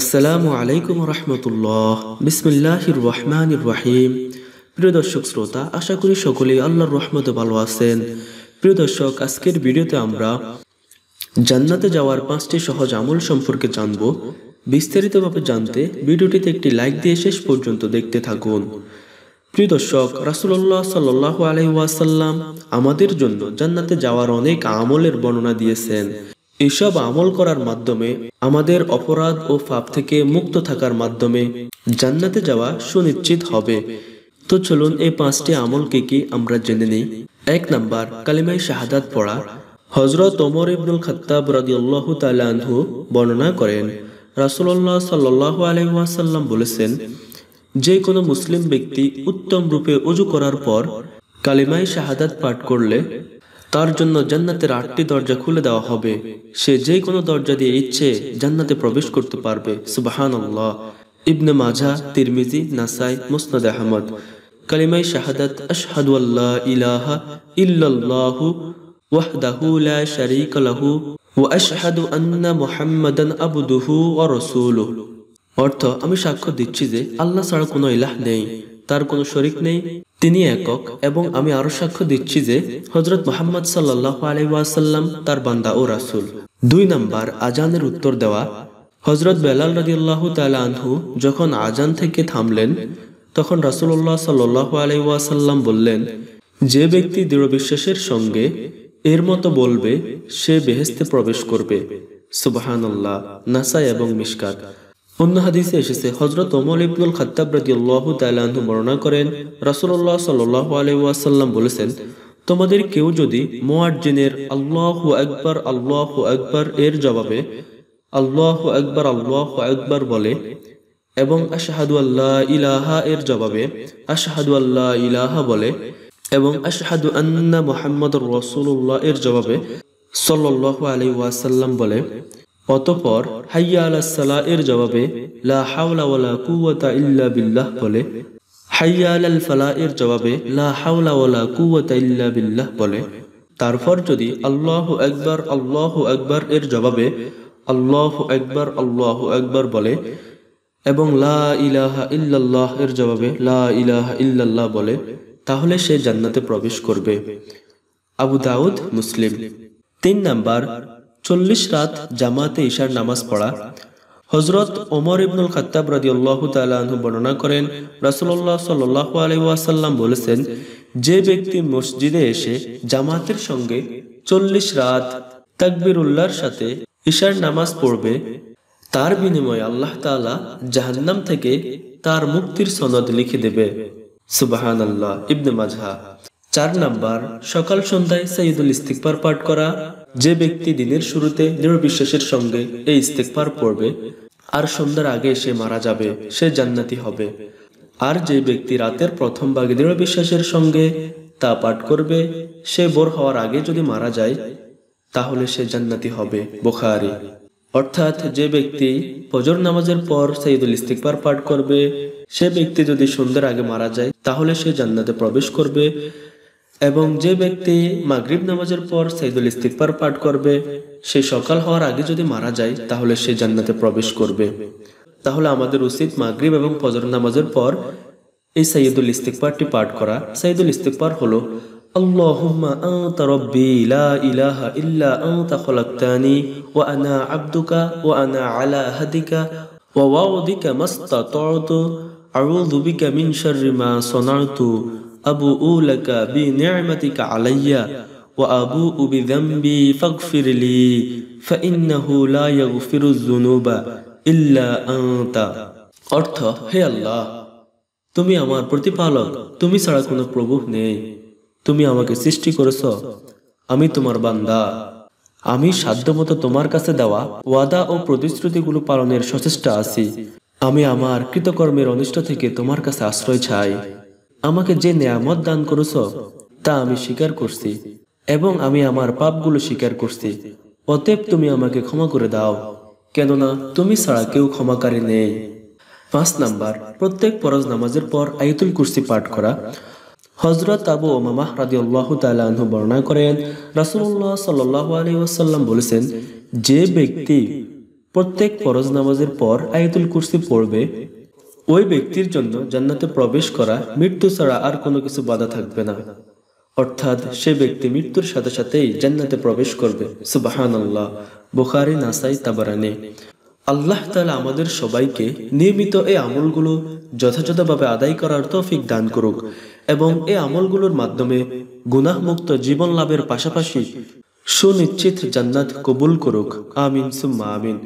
আসসালামু আলাইকুম রহমতুল্লাহ বিসমিল্লাহির রহমানির রহিম প্রিয় দর্শক শ্রোতা আশা করি সকলেই আল্লাহর রহমতে ভালো আছেন প্রিয় দর্শক আজকের ভিডিওতে আমরা জান্নাতে যাওয়ার পাঁচটি সহজ আমল সম্পর্কে জানব বিস্তারিতভাবে জানতে ভিডিওটিতে একটি লাইক দিয়ে শেষ পর্যন্ত দেখতে থাকুন প্রিয় দর্শক রাসুল্লাহ সাল্লাহ আলহিহাসাল্লাম আমাদের জন্য জান্নাতে যাওয়ার অনেক আমলের বর্ণনা দিয়েছেন এসব আমল করার মাধ্যমে আমাদের অপরাধ ও পাপ থেকে মুক্ত থাকার মাধ্যমে জান্নাতে যাওয়া সুনিশ্চিত হবে তো চলুন এই পাঁচটি আমল কি কি আমরা জেনে নিই এক নাম্বার কালিমাই শাহাদাত পড়া হজরত ওমর ইবনুল খত্তাব রাদিউল্লাহু তালাহু বর্ণনা করেন রাসুল্লাহ সাল্লু আলহাসাল্লাম বলেছেন যে কোনো মুসলিম ব্যক্তি উত্তম রূপে উজু করার পর কালিমাই শাহাদাত পাঠ করলে তার জন্য জান্নাতের আটটি দরজা খুলে দেওয়া হবে সে যে কোনো দরজা দিয়ে ইচ্ছে জান্নাতে প্রবেশ করতে পারবে সুবাহান ইবনে মাঝা তিরমিজি নাসাই মুসনাদ আহমদ কালিমাই শাহাদাত আশহাদু আল্লাহ ইলাহা ইল্লাল্লাহু ওয়াহদাহু লা শারীকা লাহু ওয়া আশহাদু আন্না মুহাম্মাদান আবদুহু ওয়া রাসূলুহু অর্থ আমি সাক্ষ্য দিচ্ছি যে আল্লাহ ছাড়া কোনো ইলাহ নেই তার কোনো শরিক নেই তিনি একক এবং আমি আরো সাক্ষ্য দিচ্ছি যে হজরত মোহাম্মদ সাল্লাহ আলহাসাল্লাম তার বান্দা ও রাসুল দুই নাম্বার আজানের উত্তর দেওয়া হজরত বেলাল রাজিউল্লাহ তালু যখন আজান থেকে থামলেন তখন রাসুল্লাহ সাল্লাহ আলহাসাল্লাম বললেন যে ব্যক্তি দৃঢ় বিশ্বাসের সঙ্গে এর মতো বলবে সে বেহেস্তে প্রবেশ করবে সুবাহান্লাহ নাসা এবং মিসকাত অন্য হাদিসে এসেছে হজরত অমল ইবনুল খাতাব রাজি আল্লাহ তালাহু বর্ণনা করেন রাসুল্লাহ সাল্লাহ আলহাসাল্লাম বলেছেন তোমাদের কেউ যদি মোয়াজ্জিনের আল্লাহ আকবর আল্লাহ আকবর এর জবাবে আল্লাহ আকবর আল্লাহ আকবর বলে এবং আশাহাদু আল্লাহ ইলাহা এর জবাবে আশাহাদু আল্লাহ ইলাহা বলে এবং আশাহাদু আন্না মোহাম্মদ রসুল্লাহ এর জবাবে সাল্লাহ আলি ওয়াসাল্লাম বলে অতপর হাইয়া আলাহ এর জবাবে লা ইল্লা বিল্লাহ বলে হাইয়া আল ফালাহ এর জবাবে লা ইল্লা বিল্লাহ বলে তারপর যদি আল্লাহ একবার আল্লাহ একবার এর জবাবে আল্লাহ একবার আল্লাহ একবার বলে এবং লা ইলাহা ইল্লাল্লাহ এর জবাবে লা ইলাহা ইল্লাল্লাহ বলে তাহলে সে জান্নাতে প্রবেশ করবে আবু দাউদ মুসলিম তিন নাম্বার চল্লিশ রাত জামাতে ইশার নামাজ পড়া হজরত ওমর ইবনুল রাজি আল্লাহ তালু বর্ণনা করেন রাসুল্লাহ সাল্লাহ আলহাসাল্লাম বলেছেন যে ব্যক্তি মসজিদে এসে জামাতের সঙ্গে চল্লিশ রাত তাকবির উল্লাহর সাথে ঈশার নামাজ পড়বে তার বিনিময়ে আল্লাহ তালা জাহান্নাম থেকে তার মুক্তির সনদ লিখে দেবে সুবাহান আল্লাহ ইবনে মাজহা চার নাম্বার সকাল সন্ধ্যায় সঈদুল ইস্তিকবার পাঠ করা যে ব্যক্তি দিনের শুরুতে দৃঢ় বিশ্বাসের সঙ্গে এই ইস্তেকফার পড়বে আর সন্ধ্যার আগে সে মারা যাবে সে জান্নাতি হবে আর যে ব্যক্তি রাতের প্রথম ভাগে দৃঢ় বিশ্বাসের সঙ্গে তা পাঠ করবে সে বোর হওয়ার আগে যদি মারা যায় তাহলে সে জান্নাতি হবে বোখারি অর্থাৎ যে ব্যক্তি ফজর নামাজের পর সাইদুল ইস্তিকবার পাঠ করবে সে ব্যক্তি যদি সন্ধ্যার আগে মারা যায় তাহলে সে জান্নাতে প্রবেশ করবে এবং যে ব্যক্তি মাগরিব নামাজের পর সাইদুল ইস্তিকবার পাঠ করবে সে সকাল হওয়ার আগে যদি মারা যায় তাহলে সে জান্নাতে প্রবেশ করবে তাহলে আমাদের উচিত মাগরিব এবং ফজর নামাজের পর এই সাইদুল ইস্তিকবারটি পাঠ করা সাইদুল ইস্তিকবার হলো আল্লাহুম্মা লা ইলাহা ইল্লা খলাকতানি ওয়া আনা আবদুকা ওয়া আনা আলা হাদিকা ওয়া ওয়াউদিকা মাস্তাতাতু আউযু বিকা মিন শাররি মা অর্থ হে আল্লাহ তুমি আমার প্রতিপালক তুমি ছাড়া কোনো প্রভু নেই তুমি আমাকে সৃষ্টি করেছ আমি তোমার বান্দা আমি সাধ্যমতো তোমার কাছে দেওয়া ওয়াদা ও প্রতিশ্রুতিগুলো পালনের সচেষ্টা আছি আমি আমার কৃতকর্মের অনিষ্ট থেকে তোমার কাছে আশ্রয় চাই আমাকে যে নিয়ামত দান করেছ তা আমি স্বীকার করছি এবং আমি আমার পাপগুলো স্বীকার করছি অতএব তুমি আমাকে ক্ষমা করে দাও কেননা তুমি ছাড়া কেউ ক্ষমাকারী নেই পাঁচ নাম্বার প্রত্যেক পরজ নামাজের পর আয়তুল কুর্সি পাঠ করা হজরত আবু ওমামাহ রাজি আল্লাহ তালু বর্ণনা করেন রাসুল্লাহ সাল আলী ওসাল্লাম বলেছেন যে ব্যক্তি প্রত্যেক পরজ নামাজের পর আয়াতুল কুর্সি পড়বে ওই ব্যক্তির জন্য জান্নাতে প্রবেশ করা মৃত্যু ছাড়া আর কোনো কিছু বাধা থাকবে না অর্থাৎ সে ব্যক্তি মৃত্যুর সাথে সাথেই জান্নাতে প্রবেশ করবে সুবাহান বুখারি নাসাই তাবারানে আল্লাহ তালা আমাদের সবাইকে নিয়মিত এই আমলগুলো যথাযথভাবে আদায় করার তৌফিক দান করুক এবং এই আমলগুলোর মাধ্যমে গুনাহমুক্ত জীবন লাভের পাশাপাশি সুনিশ্চিত জান্নাত কবুল করুক আমিন সুম্মা আমিন